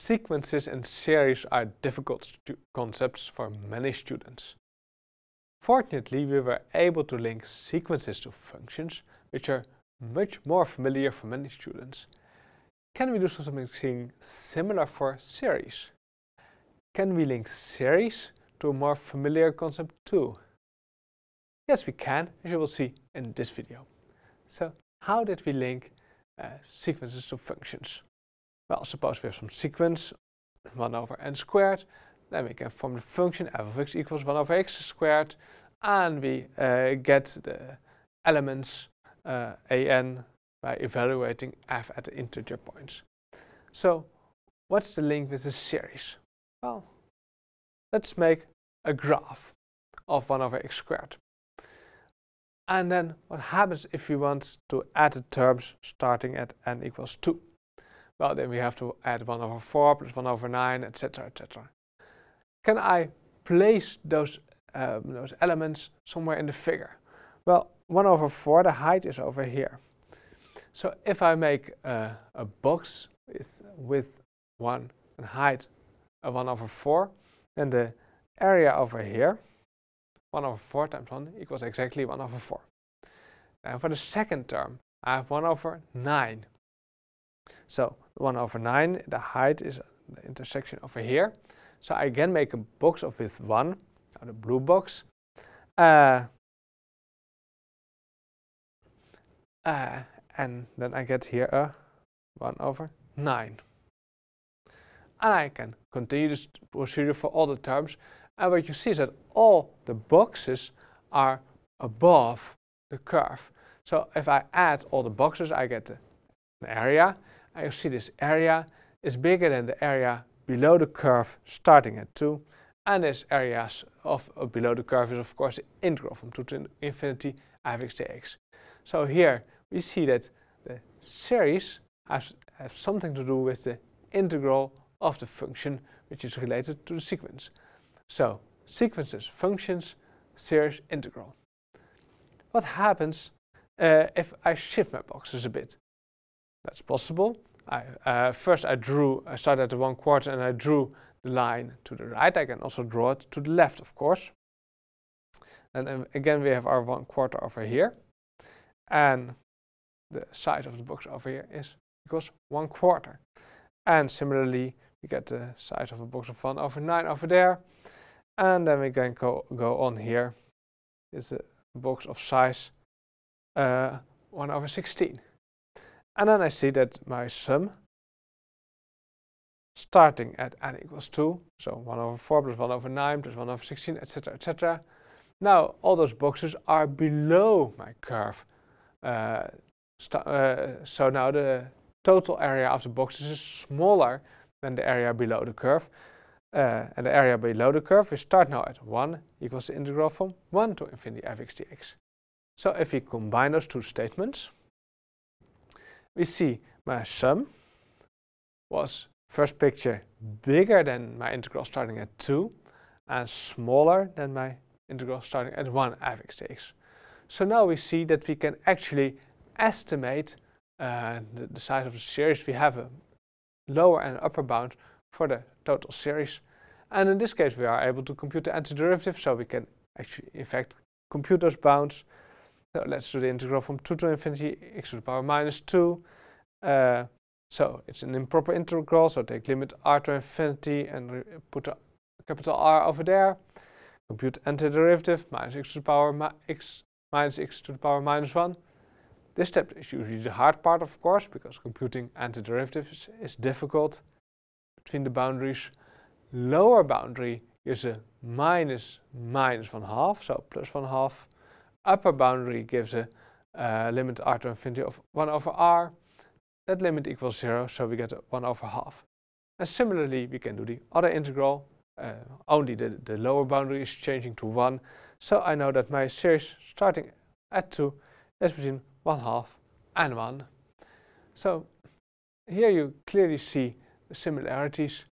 Sequences and series are difficult concepts for many students. Fortunately, we were able to link sequences to functions, which are much more familiar for many students. Can we do something similar for series? Can we link series to a more familiar concept too? Yes, we can, as you will see in this video. So, how did we link uh, sequences to functions? Well, suppose we have some sequence, 1 over n squared, then we can form the function f of x equals 1 over x squared, and we uh, get the elements uh, an by evaluating f at the integer points. So, what's the link with this series? Well, let's make a graph of 1 over x squared. And then what happens if we want to add the terms starting at n equals 2? well, then we have to add 1 over 4 plus 1 over 9, etc., etc. Can I place those, um, those elements somewhere in the figure? Well, 1 over 4, the height is over here. So if I make uh, a box with 1 and height of 1 over 4, then the area over here, 1 over 4 times 1 equals exactly 1 over 4. And for the second term, I have 1 over 9. So 1 over 9, the height is the intersection over here. So I again make a box of width 1, the blue box. Uh, uh, and then I get here a 1 over 9. And I can continue this procedure for all the terms. And what you see is that all the boxes are above the curve. So if I add all the boxes, I get an area you see this area is bigger than the area below the curve starting at 2 and this area of uh, below the curve is of course the integral from 2 to infinity f x dx. So here we see that the series has, has something to do with the integral of the function which is related to the sequence. So sequences, functions, series, integral. What happens uh, if I shift my boxes a bit? That's possible I, uh, first I drew, I started at the one quarter and I drew the line to the right. I can also draw it to the left, of course. And then again, we have our one quarter over here. And the size of the box over here is equals one quarter. And similarly, we get the size of a box of one over nine over there. And then we can go, go on here. It's a box of size uh, 1 over 16. And then I see that my sum starting at n equals 2, so 1 over 4 plus 1 over 9 plus 1 over 16, etc., etc. Now, all those boxes are below my curve. Uh, uh, so now the total area of the boxes is smaller than the area below the curve. Uh, and the area below the curve, we start now at 1 equals the integral from 1 to infinity fx dx. So if we combine those two statements, we see my sum was first picture bigger than my integral starting at 2 and smaller than my integral starting at 1 f x dx. So now we see that we can actually estimate uh, the, the, size of the series. We have a lower and upper bound for the total series. And in this case we are able to compute the antiderivative, so we can actually in fact compute those bounds so let's do the integral from 2 to infinity x to the power minus 2. Uh, so it's an improper integral, so take limit r to infinity and put a capital R over there. Compute antiderivative, minus x to the power mi x minus x to the power minus 1. This step is usually the hard part, of course, because computing antiderivatives is difficult between the boundaries. Lower boundary is a minus minus 1 half, so plus 1 half upper boundary gives a uh, limit r to infinity of 1 over r. That limit equals 0, so we get 1 over half. And similarly, we can do the other integral. Uh, only the, the lower boundary is changing to 1. So I know that my series starting at 2 is between 1 half and 1. So here you clearly see the similarities.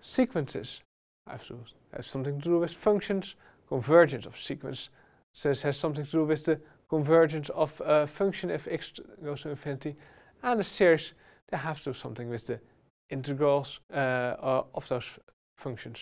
Sequences have, to have something to do with functions, convergence of sequence so this has something to do with the convergence of a eh, function fx goes to infinity and the series. They have to do something with the integrals uh, of those functions.